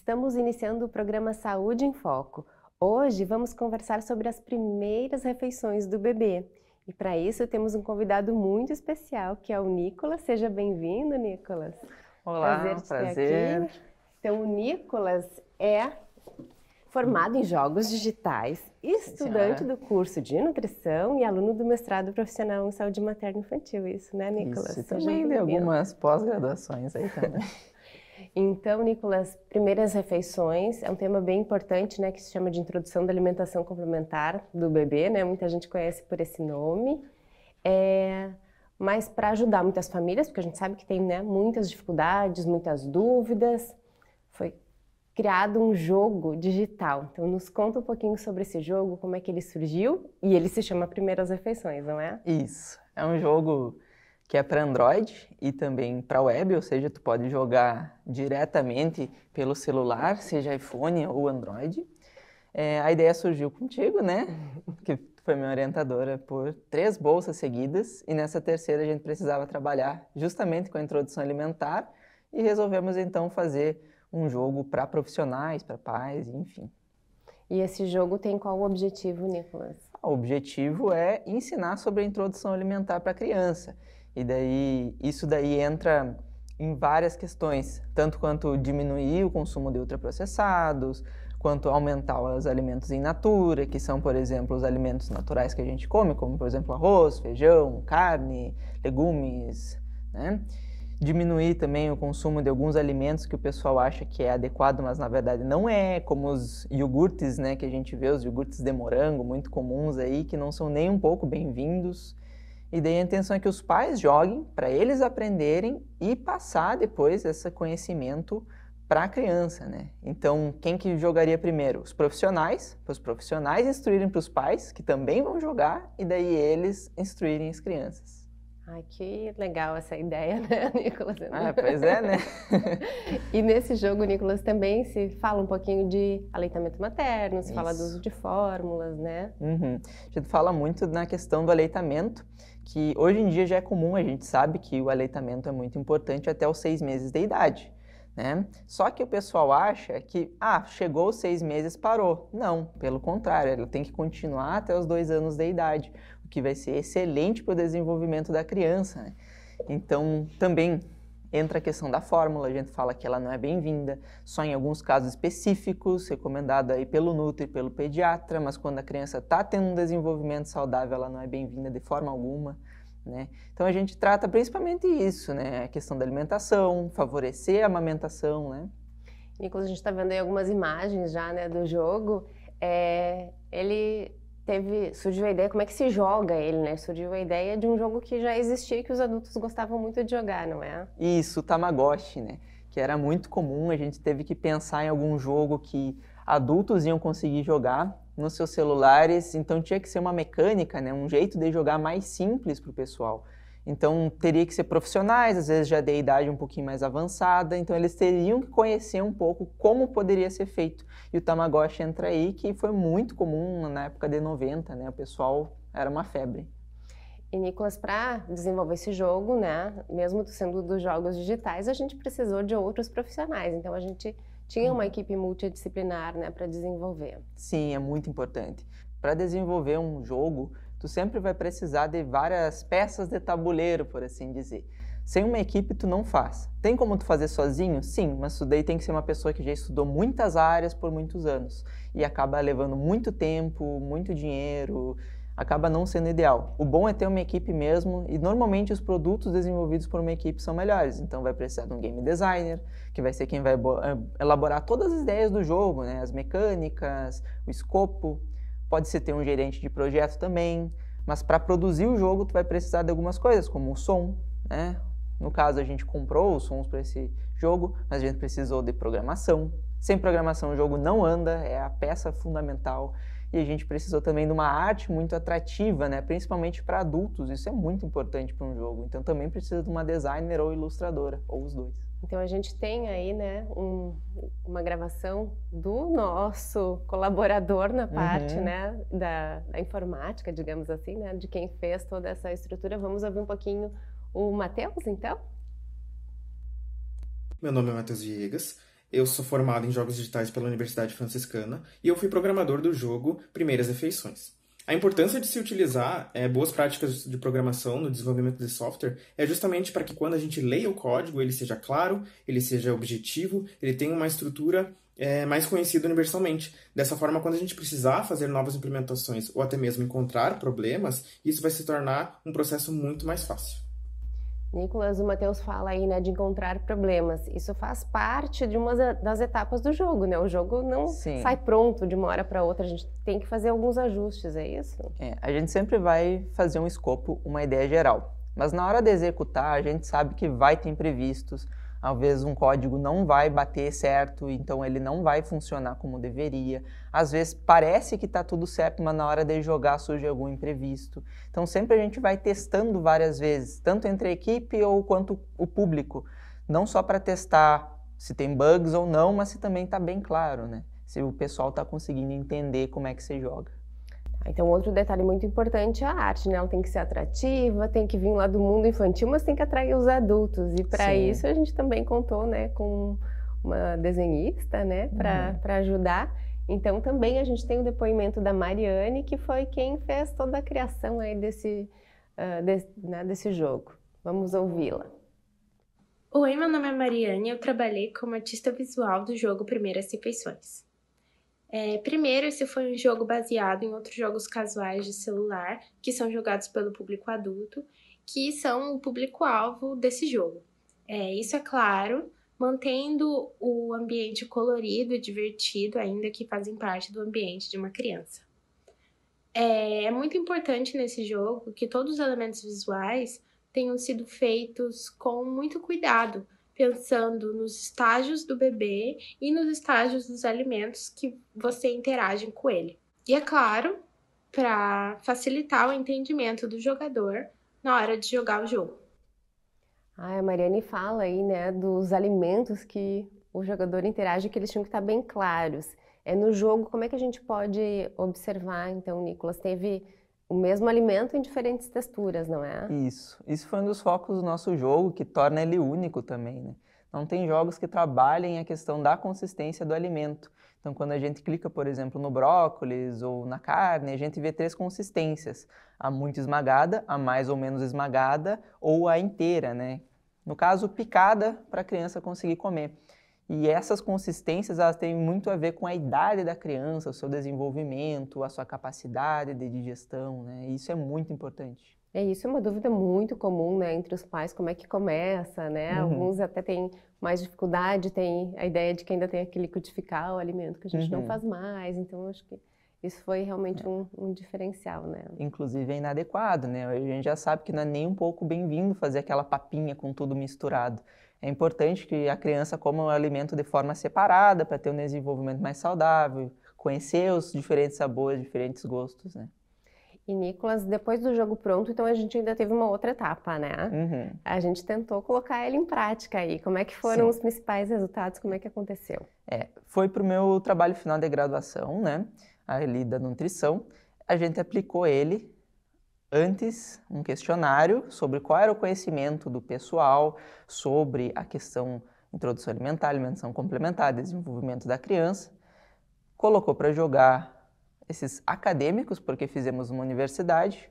Estamos iniciando o programa Saúde em Foco. Hoje vamos conversar sobre as primeiras refeições do bebê. E para isso temos um convidado muito especial, que é o Nicolas. Seja bem-vindo, Nicolas. Olá, prazer. Te prazer. Ter aqui. Então, o Nicolas é formado em jogos digitais, estudante do curso de nutrição e aluno do mestrado profissional em saúde materno infantil, isso, né, Nicolas? Isso, também de algumas pós-graduações aí também. Então, Nicolas, primeiras refeições é um tema bem importante, né, que se chama de introdução da alimentação complementar do bebê, né? Muita gente conhece por esse nome. É, mas para ajudar muitas famílias, porque a gente sabe que tem, né, muitas dificuldades, muitas dúvidas, foi criado um jogo digital. Então, nos conta um pouquinho sobre esse jogo, como é que ele surgiu e ele se chama Primeiras Refeições, não é? Isso. É um jogo que é para Android e também para web, ou seja, tu pode jogar diretamente pelo celular, seja iPhone ou Android. É, a ideia surgiu contigo, né? Uhum. Que foi minha orientadora por três bolsas seguidas e nessa terceira a gente precisava trabalhar justamente com a introdução alimentar e resolvemos então fazer um jogo para profissionais, para pais, enfim. E esse jogo tem qual objetivo, Nicolas? O objetivo é ensinar sobre a introdução alimentar para a criança. E daí isso daí entra em várias questões, tanto quanto diminuir o consumo de ultraprocessados, quanto aumentar os alimentos em natura, que são, por exemplo, os alimentos naturais que a gente come, como por exemplo arroz, feijão, carne, legumes, né? Diminuir também o consumo de alguns alimentos que o pessoal acha que é adequado, mas na verdade não é, como os iogurtes, né, que a gente vê, os iogurtes de morango, muito comuns aí, que não são nem um pouco bem-vindos. E daí a intenção é que os pais joguem para eles aprenderem e passar depois esse conhecimento para a criança, né? Então, quem que jogaria primeiro? Os profissionais, para os profissionais instruírem para os pais, que também vão jogar, e daí eles instruírem as crianças. Ai, que legal essa ideia, né, Nicolas? Ah, pois é, né? e nesse jogo, Nicolas, também se fala um pouquinho de aleitamento materno, se Isso. fala do uso de fórmulas, né? Uhum. A gente fala muito na questão do aleitamento, que hoje em dia já é comum, a gente sabe que o aleitamento é muito importante até os seis meses de idade. Né? Só que o pessoal acha que, ah, chegou os seis meses, parou. Não, pelo contrário, ele tem que continuar até os dois anos de idade que vai ser excelente para o desenvolvimento da criança. Né? Então, também entra a questão da fórmula, a gente fala que ela não é bem-vinda, só em alguns casos específicos, recomendada aí pelo Nutri, pelo pediatra, mas quando a criança está tendo um desenvolvimento saudável, ela não é bem-vinda de forma alguma. Né? Então a gente trata principalmente isso, né? a questão da alimentação, favorecer a amamentação. Né? Nicolas, a gente está vendo aí algumas imagens já né, do jogo. É, ele teve surgiu a ideia como é que se joga ele, né? Surgiu a ideia de um jogo que já existia e que os adultos gostavam muito de jogar, não é? Isso, o Tamagotchi, né? Que era muito comum, a gente teve que pensar em algum jogo que adultos iam conseguir jogar nos seus celulares, então tinha que ser uma mecânica, né? Um jeito de jogar mais simples para o pessoal. Então, teria que ser profissionais, às vezes já de idade um pouquinho mais avançada, então eles teriam que conhecer um pouco como poderia ser feito. E o Tamagotchi entra aí, que foi muito comum na época de 90, né? O pessoal era uma febre. E Nicolas, para desenvolver esse jogo, né, mesmo sendo dos jogos digitais, a gente precisou de outros profissionais. Então a gente tinha uma uhum. equipe multidisciplinar, né, para desenvolver. Sim, é muito importante. Para desenvolver um jogo, tu sempre vai precisar de várias peças de tabuleiro, por assim dizer. Sem uma equipe tu não faz. Tem como tu fazer sozinho? Sim, mas tu daí tem que ser uma pessoa que já estudou muitas áreas por muitos anos e acaba levando muito tempo, muito dinheiro, acaba não sendo ideal. O bom é ter uma equipe mesmo e normalmente os produtos desenvolvidos por uma equipe são melhores. Então vai precisar de um game designer, que vai ser quem vai eh, elaborar todas as ideias do jogo, né? as mecânicas, o escopo pode ser ter um gerente de projeto também, mas para produzir o jogo tu vai precisar de algumas coisas, como o som, né? No caso a gente comprou os sons para esse jogo, mas a gente precisou de programação. Sem programação o jogo não anda, é a peça fundamental. E a gente precisou também de uma arte muito atrativa, né? principalmente para adultos. Isso é muito importante para um jogo. Então também precisa de uma designer ou ilustradora, ou os dois. Então a gente tem aí, né, um, uma gravação do nosso colaborador na parte, uhum. né, da, da, informática, digamos assim, né, de quem fez toda essa estrutura. Vamos ouvir um pouquinho o Matheus, então? Meu nome é Matheus Viegas. Eu sou formado em jogos digitais pela Universidade Franciscana e eu fui programador do jogo Primeiras Refeições. A importância de se utilizar é, boas práticas de programação no desenvolvimento de software é justamente para que quando a gente leia o código ele seja claro, ele seja objetivo, ele tenha uma estrutura é, mais conhecida universalmente. Dessa forma, quando a gente precisar fazer novas implementações ou até mesmo encontrar problemas, isso vai se tornar um processo muito mais fácil. Nicolas, o Matheus fala aí, né, de encontrar problemas. Isso faz parte de uma das etapas do jogo, né? O jogo não Sim. sai pronto de uma hora para outra. A gente tem que fazer alguns ajustes, é isso? É, a gente sempre vai fazer um escopo, uma ideia geral. Mas na hora de executar, a gente sabe que vai ter imprevistos, às vezes um código não vai bater certo, então ele não vai funcionar como deveria. Às vezes parece que está tudo certo, mas na hora de jogar surge algum imprevisto. Então sempre a gente vai testando várias vezes, tanto entre a equipe ou quanto o público, não só para testar se tem bugs ou não, mas se também está bem claro, né? Se o pessoal está conseguindo entender como é que você joga. Então, outro detalhe muito importante é a arte, né? Ela tem que ser atrativa, tem que vir lá do mundo infantil, mas tem que atrair os adultos. E para isso a gente também contou, né, com uma desenhista, né, para uhum. ajudar. Então, também a gente tem o depoimento da Mariane, que foi quem fez toda a criação aí desse, uh, desse, né, desse jogo. Vamos ouvi-la. Oi, meu nome é Mariane, eu trabalhei como artista visual do jogo Primeiras Refeições. É, primeiro, esse foi um jogo baseado em outros jogos casuais de celular, que são jogados pelo público adulto, que são o público-alvo desse jogo. É, isso é claro, mantendo o ambiente colorido e divertido, ainda que fazem parte do ambiente de uma criança. É, é muito importante nesse jogo que todos os elementos visuais tenham sido feitos com muito cuidado pensando nos estágios do bebê e nos estágios dos alimentos que você interage com ele. E é claro, para facilitar o entendimento do jogador na hora de jogar o jogo. Ah, a Mariane fala aí, né, dos alimentos que o jogador interage, que eles tinham que estar tá bem claros. É no jogo, como é que a gente pode observar? Então, Nicolas, teve o mesmo alimento em diferentes texturas, não é? Isso. Isso foi um dos focos do nosso jogo, que torna ele único também, né? Não tem jogos que trabalhem a questão da consistência do alimento. Então, quando a gente clica, por exemplo, no brócolis ou na carne, a gente vê três consistências: a muito esmagada, a mais ou menos esmagada ou a inteira, né? No caso, picada para a criança conseguir comer. E essas consistências elas têm muito a ver com a idade da criança, o seu desenvolvimento, a sua capacidade de digestão, né? Isso é muito importante. É isso é uma dúvida muito comum, né, entre os pais, como é que começa, né? Uhum. Alguns até têm mais dificuldade, tem a ideia de que ainda tem que liquidificar o alimento que a gente uhum. não faz mais. Então acho que isso foi realmente é. um, um, diferencial, né? Inclusive é inadequado, né? A gente já sabe que não é nem um pouco bem-vindo fazer aquela papinha com tudo misturado. É importante que a criança coma o alimento de forma separada para ter um desenvolvimento mais saudável, conhecer os diferentes sabores, diferentes gostos, né? E Nicolas, depois do jogo pronto, então a gente ainda teve uma outra etapa, né? Uhum. A gente tentou colocar ele em prática aí. Como é que foram Sim. os principais resultados? Como é que aconteceu? É, foi para o meu trabalho final de graduação, né? ali da nutrição, a gente aplicou ele antes um questionário sobre qual era o conhecimento do pessoal sobre a questão introdução alimentar, alimentação complementar, desenvolvimento da criança, colocou para jogar esses acadêmicos, porque fizemos uma universidade,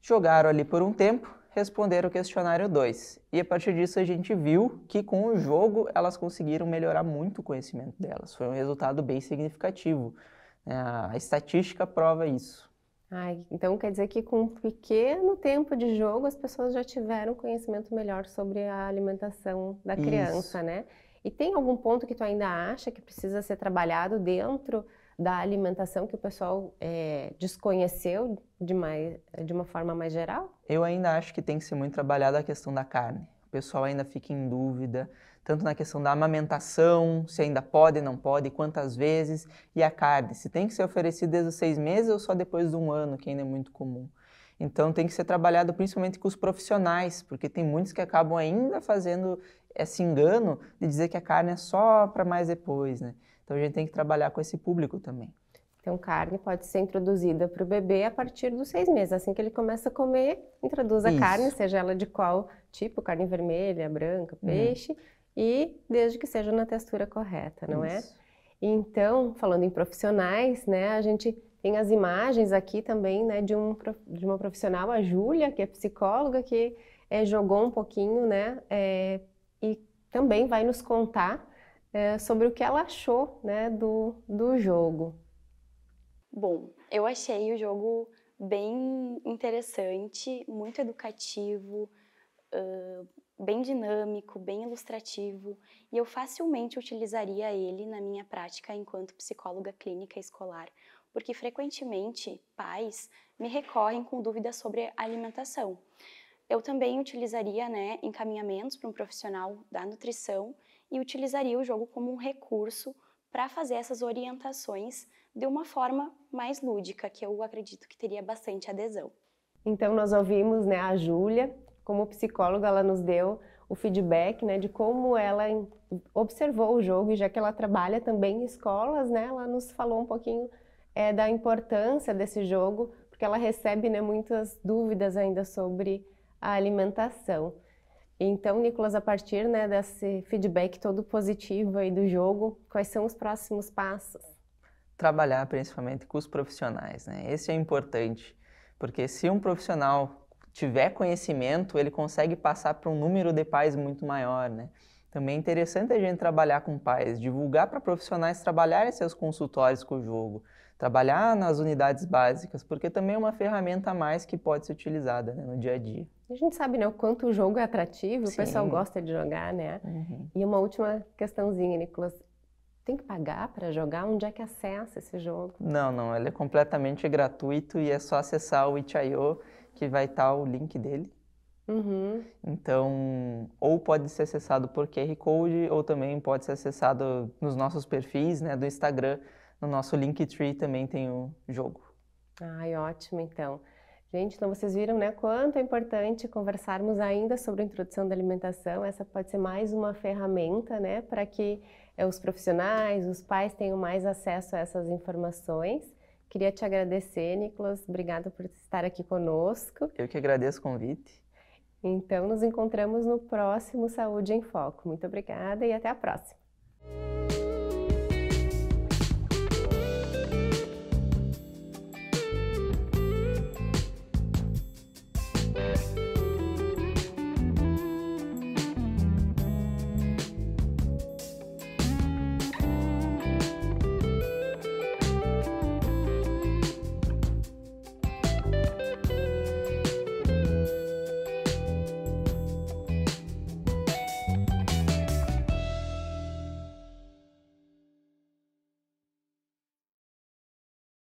jogaram ali por um tempo, responderam o questionário 2. E a partir disso a gente viu que com o jogo elas conseguiram melhorar muito o conhecimento delas. Foi um resultado bem significativo. É, a estatística prova isso. Ai, então quer dizer que com um pequeno tempo de jogo as pessoas já tiveram conhecimento melhor sobre a alimentação da criança, isso. né? E tem algum ponto que tu ainda acha que precisa ser trabalhado dentro da alimentação que o pessoal é, desconheceu de, mais, de uma forma mais geral? Eu ainda acho que tem que ser muito trabalhada a questão da carne. O pessoal ainda fica em dúvida tanto na questão da amamentação, se ainda pode, não pode, quantas vezes, e a carne, se tem que ser oferecida desde os seis meses ou só depois de um ano, que ainda é muito comum. Então tem que ser trabalhado principalmente com os profissionais, porque tem muitos que acabam ainda fazendo esse engano de dizer que a carne é só para mais depois, né? Então a gente tem que trabalhar com esse público também. Então, carne pode ser introduzida para o bebê a partir dos seis meses. Assim que ele começa a comer, introduz a Isso. carne, seja ela de qual tipo, carne vermelha, branca, uhum. peixe, uhum e desde que seja na textura correta, não é? Isso. é? Então, falando em profissionais, né, a gente tem as imagens aqui também, né, de, um, de uma profissional, a Júlia, que é psicóloga, que é, jogou um pouquinho, né, é, e também vai nos contar é, sobre o que ela achou, né, do, do jogo. Bom, eu achei o jogo bem interessante, muito educativo, uh, bem dinâmico, bem ilustrativo, e eu facilmente utilizaria ele na minha prática enquanto psicóloga clínica escolar, porque frequentemente pais me recorrem com dúvidas sobre alimentação. Eu também utilizaria né, encaminhamentos para um profissional da nutrição e utilizaria o jogo como um recurso para fazer essas orientações de uma forma mais lúdica, que eu acredito que teria bastante adesão. Então nós ouvimos né, a Júlia, como psicóloga, ela nos deu o feedback, né, de como ela observou o jogo e já que ela trabalha também em escolas, né, ela nos falou um pouquinho é, da importância desse jogo, porque ela recebe, né, muitas dúvidas ainda sobre a alimentação. Então, Nicolas, a partir né, desse feedback todo positivo aí do jogo, quais são os próximos passos? Trabalhar principalmente com os profissionais, né? Esse é importante, porque se um profissional tiver conhecimento, ele consegue passar para um número de pais muito maior, né? Também é interessante a gente trabalhar com pais, divulgar para profissionais trabalharem seus consultórios com o jogo, trabalhar nas unidades básicas, porque também é uma ferramenta a mais que pode ser utilizada né, no dia a dia. A gente sabe né, o quanto o jogo é atrativo, Sim. o pessoal gosta de jogar, né? Uhum. E uma última questãozinha, Nicolas. Tem que pagar para jogar? Onde é que acessa esse jogo? Não, não, ele é completamente gratuito e é só acessar o itch.io que vai estar tá o link dele. Uhum. Então, ou pode ser acessado por QR Code, ou também pode ser acessado nos nossos perfis né, do Instagram. No nosso Linktree também tem o jogo. Ai, ótimo, então. Gente, então vocês viram né, quanto é importante conversarmos ainda sobre a introdução da alimentação. Essa pode ser mais uma ferramenta né, para que eh, os profissionais, os pais tenham mais acesso a essas informações. Queria te agradecer, Nicolas. Obrigada por estar aqui conosco. Eu que agradeço o convite. Então, nos encontramos no próximo Saúde em Foco. Muito obrigada e até a próxima.